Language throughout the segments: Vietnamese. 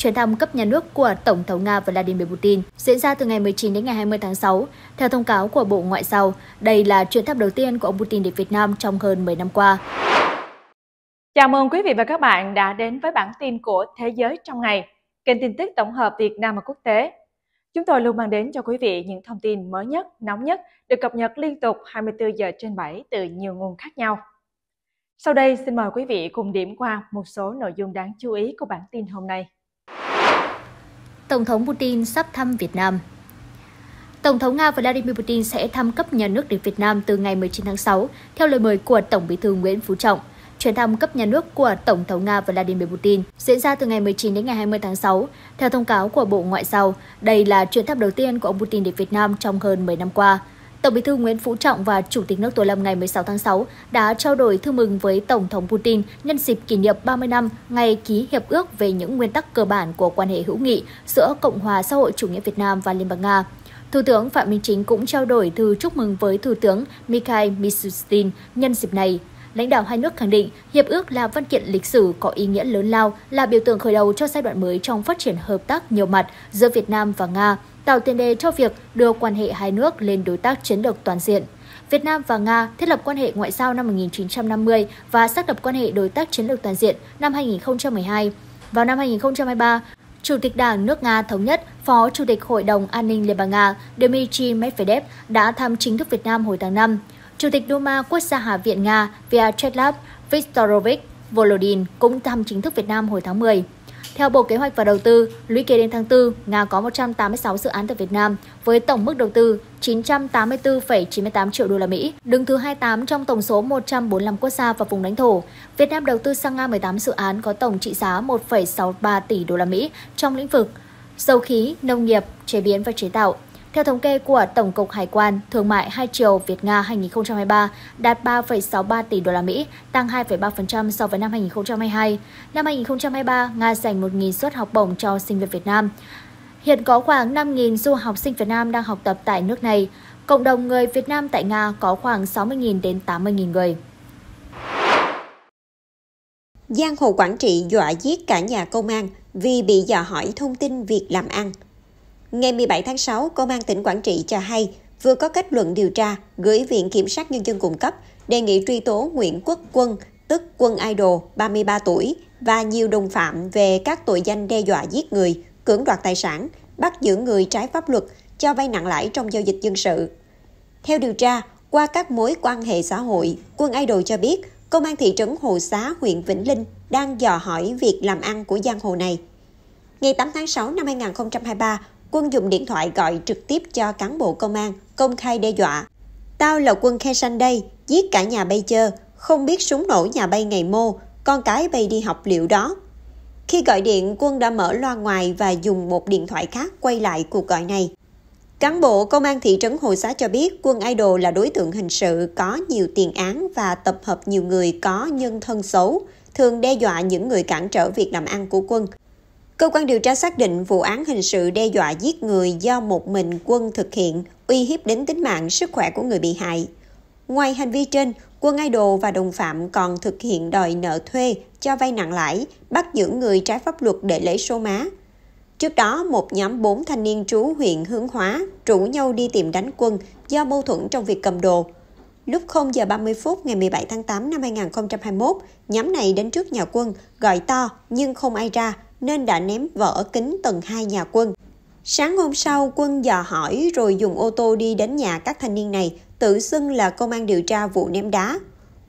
chuyến thăm cấp nhà nước của Tổng thống Nga Vladimir Putin diễn ra từ ngày 19 đến ngày 20 tháng 6. Theo thông cáo của Bộ Ngoại giao, đây là chuyến thăm đầu tiên của ông Putin đến Việt Nam trong hơn 10 năm qua. Chào mừng quý vị và các bạn đã đến với bản tin của Thế giới trong ngày, kênh tin tức tổng hợp Việt Nam và quốc tế. Chúng tôi luôn mang đến cho quý vị những thông tin mới nhất, nóng nhất được cập nhật liên tục 24 giờ trên 7 từ nhiều nguồn khác nhau. Sau đây xin mời quý vị cùng điểm qua một số nội dung đáng chú ý của bản tin hôm nay. Tổng thống Putin sắp thăm Việt Nam. Tổng thống Nga Vladimir Putin sẽ thăm cấp nhà nước đến Việt Nam từ ngày 19 tháng 6, theo lời mời của Tổng bí thư Nguyễn Phú Trọng. Chuyến thăm cấp nhà nước của Tổng thống Nga Vladimir Putin diễn ra từ ngày 19 đến ngày 20 tháng 6. Theo thông cáo của Bộ Ngoại giao, đây là chuyến thăm đầu tiên của ông Putin đến Việt Nam trong hơn 10 năm qua. Tổng bí thư Nguyễn Phú Trọng và Chủ tịch nước Tô Lâm ngày 16 tháng 6 đã trao đổi thư mừng với Tổng thống Putin nhân dịp kỷ niệm 30 năm ngày ký hiệp ước về những nguyên tắc cơ bản của quan hệ hữu nghị giữa Cộng hòa xã hội chủ nghĩa Việt Nam và Liên bang Nga. Thủ tướng Phạm Minh Chính cũng trao đổi thư chúc mừng với Thủ tướng Mikhail Mishustin nhân dịp này. Lãnh đạo hai nước khẳng định hiệp ước là văn kiện lịch sử có ý nghĩa lớn lao, là biểu tượng khởi đầu cho giai đoạn mới trong phát triển hợp tác nhiều mặt giữa Việt Nam và Nga – tạo tiền đề cho việc đưa quan hệ hai nước lên đối tác chiến lược toàn diện. Việt Nam và Nga thiết lập quan hệ ngoại giao năm 1950 và xác lập quan hệ đối tác chiến lược toàn diện năm 2012. Vào năm 2023, Chủ tịch Đảng nước Nga Thống nhất, Phó Chủ tịch Hội đồng An ninh Liên bang Nga Dmitry Medvedev đã thăm chính thức Việt Nam hồi tháng 5. Chủ tịch Duma Quốc gia Hạ viện Nga Vyacheslav Viktorovich Volodin cũng thăm chính thức Việt Nam hồi tháng 10. Theo Bộ Kế hoạch và Đầu tư, lũy kế đến tháng 4, Nga có 186 dự án tại Việt Nam với tổng mức đầu tư 984,98 triệu đô la Mỹ, đứng thứ 28 trong tổng số 145 quốc gia và vùng lãnh thổ. Việt Nam đầu tư sang Nga 18 dự án có tổng trị giá 1,63 tỷ đô la Mỹ trong lĩnh vực dầu khí, nông nghiệp, chế biến và chế tạo, theo thống kê của Tổng cục Hải quan, thương mại hai chiều Việt Nga 2023 đạt 3,63 tỷ đô la Mỹ, tăng 2,3% so với năm 2022. Năm 2023, Nga dành 1.000 suất học bổng cho sinh viên Việt Nam. Hiện có khoảng 5.000 du học sinh Việt Nam đang học tập tại nước này. Cộng đồng người Việt Nam tại Nga có khoảng 60.000 đến 80.000 người. Giang hồ quản Trị dọa giết cả nhà công an vì bị dò hỏi thông tin việc làm ăn. Ngày 17 tháng 6, Công an tỉnh Quảng Trị cho hay vừa có kết luận điều tra gửi Viện Kiểm sát Nhân dân cung cấp đề nghị truy tố Nguyễn Quốc Quân, tức Quân Idol, 33 tuổi, và nhiều đồng phạm về các tội danh đe dọa giết người, cưỡng đoạt tài sản, bắt giữ người trái pháp luật, cho vay nặng lãi trong giao dịch dân sự. Theo điều tra, qua các mối quan hệ xã hội, Quân Idol cho biết Công an thị trấn Hồ Xá, huyện Vĩnh Linh đang dò hỏi việc làm ăn của giang hồ này. Ngày 8 tháng 6 năm 2023, Quân dùng điện thoại gọi trực tiếp cho cán bộ công an, công khai đe dọa. Tao là quân khe xanh đây, giết cả nhà bay chơ, không biết súng nổ nhà bay ngày mô, con cái bay đi học liệu đó. Khi gọi điện, quân đã mở loa ngoài và dùng một điện thoại khác quay lại cuộc gọi này. Cán bộ công an thị trấn Hồ Xá cho biết quân idol là đối tượng hình sự có nhiều tiền án và tập hợp nhiều người có nhân thân xấu, thường đe dọa những người cản trở việc làm ăn của quân. Cơ quan điều tra xác định vụ án hình sự đe dọa giết người do một mình quân thực hiện, uy hiếp đến tính mạng, sức khỏe của người bị hại. Ngoài hành vi trên, quân idol và đồng phạm còn thực hiện đòi nợ thuê, cho vay nặng lãi, bắt giữ người trái pháp luật để lấy số má. Trước đó, một nhóm 4 thanh niên trú huyện Hướng Hóa rủ nhau đi tìm đánh quân do mâu thuẫn trong việc cầm đồ. Lúc 0 giờ 30 phút ngày 17 tháng 8 năm 2021, nhóm này đến trước nhà quân, gọi to nhưng không ai ra, nên đã ném vỡ kính tầng 2 nhà quân. Sáng hôm sau, quân dò hỏi rồi dùng ô tô đi đến nhà các thanh niên này, tự xưng là công an điều tra vụ ném đá.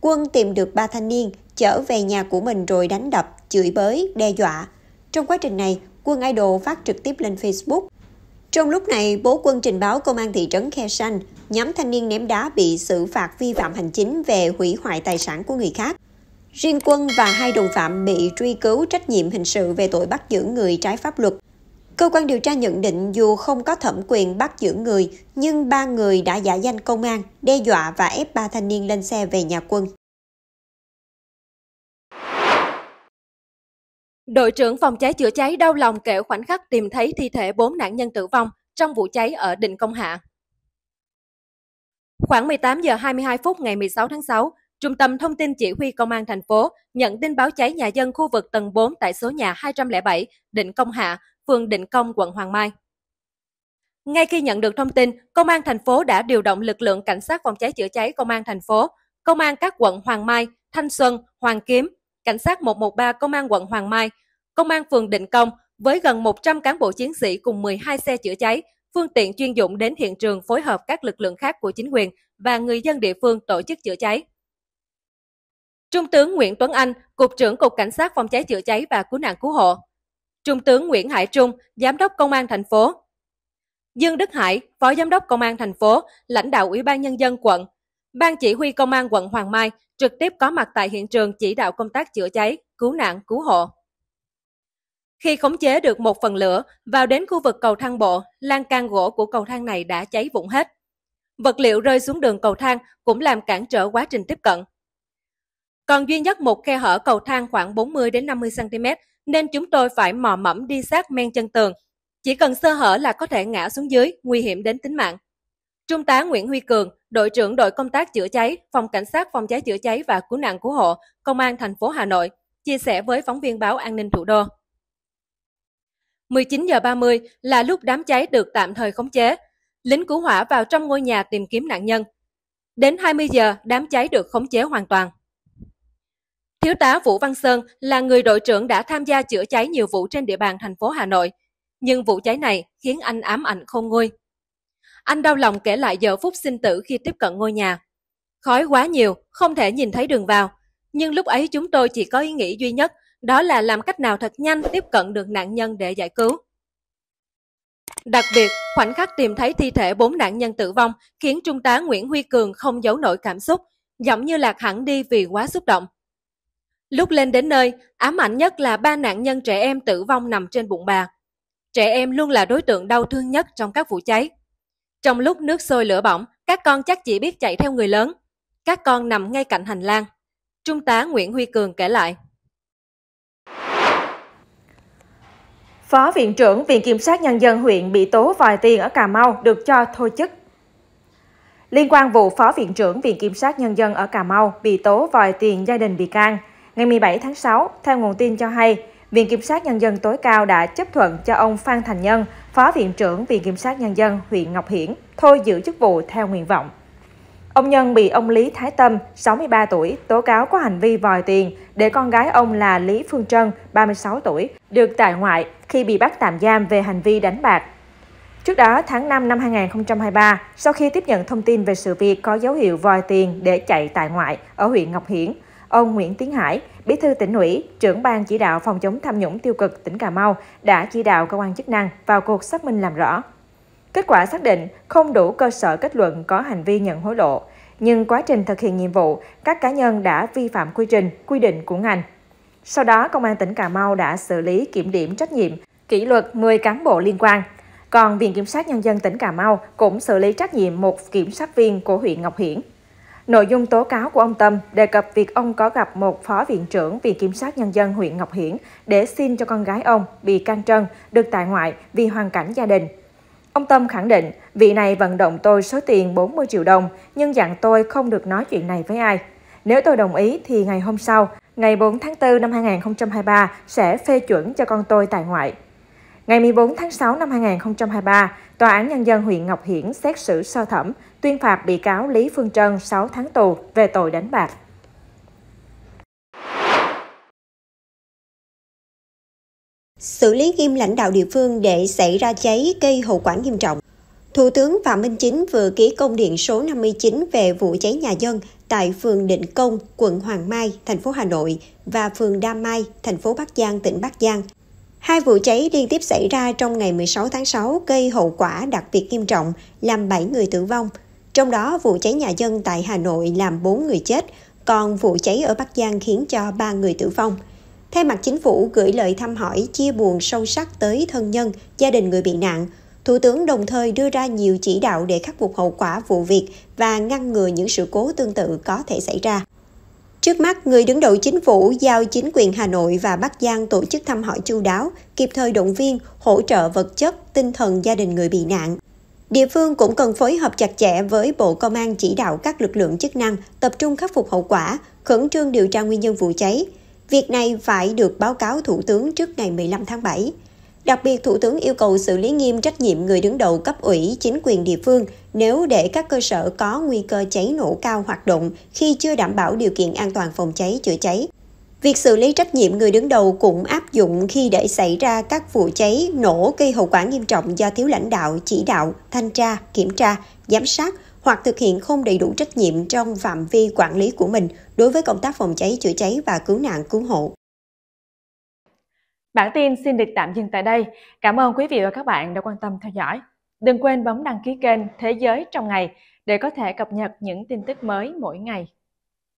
Quân tìm được ba thanh niên, chở về nhà của mình rồi đánh đập, chửi bới, đe dọa. Trong quá trình này, quân idol phát trực tiếp lên Facebook. Trong lúc này, bố quân trình báo công an thị trấn Khe Sanh, nhóm thanh niên ném đá bị xử phạt vi phạm hành chính về hủy hoại tài sản của người khác. Riêng Quân và hai đồng phạm bị truy cứu trách nhiệm hình sự về tội bắt giữ người trái pháp luật. Cơ quan điều tra nhận định dù không có thẩm quyền bắt giữ người, nhưng ba người đã giả danh công an, đe dọa và ép ba thanh niên lên xe về nhà quân. Đội trưởng phòng cháy chữa cháy đau lòng kể khoảnh khắc tìm thấy thi thể bốn nạn nhân tử vong trong vụ cháy ở Định Công Hạ. Khoảng 18 giờ 22 phút ngày 16 tháng 6, Trung tâm Thông tin Chỉ huy Công an thành phố nhận tin báo cháy nhà dân khu vực tầng 4 tại số nhà 207, Định Công Hạ, phường Định Công, quận Hoàng Mai. Ngay khi nhận được thông tin, Công an thành phố đã điều động lực lượng cảnh sát phòng cháy chữa cháy Công an thành phố, Công an các quận Hoàng Mai, Thanh Xuân, Hoàng Kiếm, Cảnh sát 113 Công an quận Hoàng Mai, Công an phường Định Công với gần 100 cán bộ chiến sĩ cùng 12 xe chữa cháy, phương tiện chuyên dụng đến hiện trường phối hợp các lực lượng khác của chính quyền và người dân địa phương tổ chức chữa cháy. Trung tướng Nguyễn Tuấn Anh, Cục trưởng Cục Cảnh sát phòng cháy chữa cháy và cứu nạn cứu hộ. Trung tướng Nguyễn Hải Trung, Giám đốc Công an thành phố. Dương Đức Hải, Phó Giám đốc Công an thành phố, lãnh đạo Ủy ban Nhân dân quận. Ban chỉ huy Công an quận Hoàng Mai trực tiếp có mặt tại hiện trường chỉ đạo công tác chữa cháy, cứu nạn, cứu hộ. Khi khống chế được một phần lửa, vào đến khu vực cầu thang bộ, lan can gỗ của cầu thang này đã cháy vụn hết. Vật liệu rơi xuống đường cầu thang cũng làm cản trở quá trình tiếp cận. Còn duy nhất một khe hở cầu thang khoảng 40 đến 50 cm nên chúng tôi phải mò mẫm đi sát men chân tường. Chỉ cần sơ hở là có thể ngã xuống dưới, nguy hiểm đến tính mạng. Trung tá Nguyễn Huy Cường, đội trưởng đội công tác chữa cháy, phòng cảnh sát phòng cháy chữa cháy và cứu nạn cứu hộ, công an thành phố Hà Nội, chia sẻ với phóng viên báo An ninh thủ đô. 19 giờ 30 là lúc đám cháy được tạm thời khống chế. Lính cứu hỏa vào trong ngôi nhà tìm kiếm nạn nhân. Đến 20 giờ, đám cháy được khống chế hoàn toàn. Thiếu tá Vũ Văn Sơn là người đội trưởng đã tham gia chữa cháy nhiều vụ trên địa bàn thành phố Hà Nội, nhưng vụ cháy này khiến anh ám ảnh không nguôi. Anh đau lòng kể lại giờ phút sinh tử khi tiếp cận ngôi nhà. Khói quá nhiều, không thể nhìn thấy đường vào, nhưng lúc ấy chúng tôi chỉ có ý nghĩ duy nhất, đó là làm cách nào thật nhanh tiếp cận được nạn nhân để giải cứu. Đặc biệt, khoảnh khắc tìm thấy thi thể bốn nạn nhân tử vong khiến Trung tá Nguyễn Huy Cường không giấu nổi cảm xúc, giọng như lạc hẳn đi vì quá xúc động. Lúc lên đến nơi, ám ảnh nhất là ba nạn nhân trẻ em tử vong nằm trên bụng bà. Trẻ em luôn là đối tượng đau thương nhất trong các vụ cháy. Trong lúc nước sôi lửa bỏng, các con chắc chỉ biết chạy theo người lớn. Các con nằm ngay cạnh hành lang. Trung tá Nguyễn Huy Cường kể lại. Phó Viện trưởng Viện Kiểm sát Nhân dân huyện bị tố vòi tiền ở Cà Mau được cho thôi chức. Liên quan vụ Phó Viện trưởng Viện Kiểm sát Nhân dân ở Cà Mau bị tố vòi tiền gia đình bị can – Ngày 17 tháng 6, theo nguồn tin cho hay, Viện Kiểm sát Nhân dân tối cao đã chấp thuận cho ông Phan Thành Nhân, Phó Viện trưởng Viện Kiểm sát Nhân dân huyện Ngọc Hiển, thôi giữ chức vụ theo nguyện vọng. Ông Nhân bị ông Lý Thái Tâm, 63 tuổi, tố cáo có hành vi vòi tiền để con gái ông là Lý Phương Trân, 36 tuổi, được tại ngoại khi bị bắt tạm giam về hành vi đánh bạc. Trước đó, tháng 5 năm 2023, sau khi tiếp nhận thông tin về sự việc có dấu hiệu vòi tiền để chạy tại ngoại ở huyện Ngọc Hiển, Ông Nguyễn Tiến Hải, Bí thư tỉnh ủy, trưởng ban chỉ đạo phòng chống tham nhũng tiêu cực tỉnh Cà Mau đã chỉ đạo cơ quan chức năng vào cuộc xác minh làm rõ. Kết quả xác định không đủ cơ sở kết luận có hành vi nhận hối lộ, nhưng quá trình thực hiện nhiệm vụ, các cá nhân đã vi phạm quy trình, quy định của ngành. Sau đó, Công an tỉnh Cà Mau đã xử lý kiểm điểm trách nhiệm, kỷ luật 10 cán bộ liên quan. Còn Viện Kiểm sát Nhân dân tỉnh Cà Mau cũng xử lý trách nhiệm một kiểm sát viên của huyện Ngọc Hiển. Nội dung tố cáo của ông Tâm đề cập việc ông có gặp một phó viện trưởng Viện Kiểm sát Nhân dân huyện Ngọc Hiển để xin cho con gái ông, bị can Trân, được tại ngoại vì hoàn cảnh gia đình. Ông Tâm khẳng định, vị này vận động tôi số tiền 40 triệu đồng, nhưng dặn tôi không được nói chuyện này với ai. Nếu tôi đồng ý thì ngày hôm sau, ngày 4 tháng 4 năm 2023 sẽ phê chuẩn cho con tôi tại ngoại. Ngày 14 tháng 6 năm 2023, Tòa án Nhân dân huyện Ngọc Hiển xét xử sơ thẩm, tuyên phạt bị cáo Lý Phương Trân 6 tháng tù về tội đánh bạc. Xử lý nghiêm lãnh đạo địa phương để xảy ra cháy gây hậu quả nghiêm trọng. Thủ tướng Phạm Minh Chính vừa ký công điện số 59 về vụ cháy nhà dân tại phường Định Công, quận Hoàng Mai, thành phố Hà Nội và phường Đa Mai, thành phố Bắc Giang, tỉnh Bắc Giang Hai vụ cháy liên tiếp xảy ra trong ngày 16 tháng 6 gây hậu quả đặc biệt nghiêm trọng, làm 7 người tử vong. Trong đó, vụ cháy nhà dân tại Hà Nội làm 4 người chết, còn vụ cháy ở Bắc Giang khiến cho 3 người tử vong. Thay mặt chính phủ gửi lời thăm hỏi chia buồn sâu sắc tới thân nhân, gia đình người bị nạn, Thủ tướng đồng thời đưa ra nhiều chỉ đạo để khắc phục hậu quả vụ việc và ngăn ngừa những sự cố tương tự có thể xảy ra. Trước mắt, người đứng đầu chính phủ giao chính quyền Hà Nội và Bắc Giang tổ chức thăm hỏi chu đáo, kịp thời động viên, hỗ trợ vật chất, tinh thần gia đình người bị nạn. Địa phương cũng cần phối hợp chặt chẽ với Bộ Công an chỉ đạo các lực lượng chức năng tập trung khắc phục hậu quả, khẩn trương điều tra nguyên nhân vụ cháy. Việc này phải được báo cáo Thủ tướng trước ngày 15 tháng 7. Đặc biệt, Thủ tướng yêu cầu xử lý nghiêm trách nhiệm người đứng đầu cấp ủy, chính quyền địa phương nếu để các cơ sở có nguy cơ cháy nổ cao hoạt động khi chưa đảm bảo điều kiện an toàn phòng cháy, chữa cháy. Việc xử lý trách nhiệm người đứng đầu cũng áp dụng khi để xảy ra các vụ cháy nổ gây hậu quả nghiêm trọng do thiếu lãnh đạo, chỉ đạo, thanh tra, kiểm tra, giám sát hoặc thực hiện không đầy đủ trách nhiệm trong phạm vi quản lý của mình đối với công tác phòng cháy chữa cháy và cứu nạn cứu hộ. Bản tin xin được tạm dừng tại đây. Cảm ơn quý vị và các bạn đã quan tâm theo dõi. Đừng quên bấm đăng ký kênh Thế giới trong ngày để có thể cập nhật những tin tức mới mỗi ngày.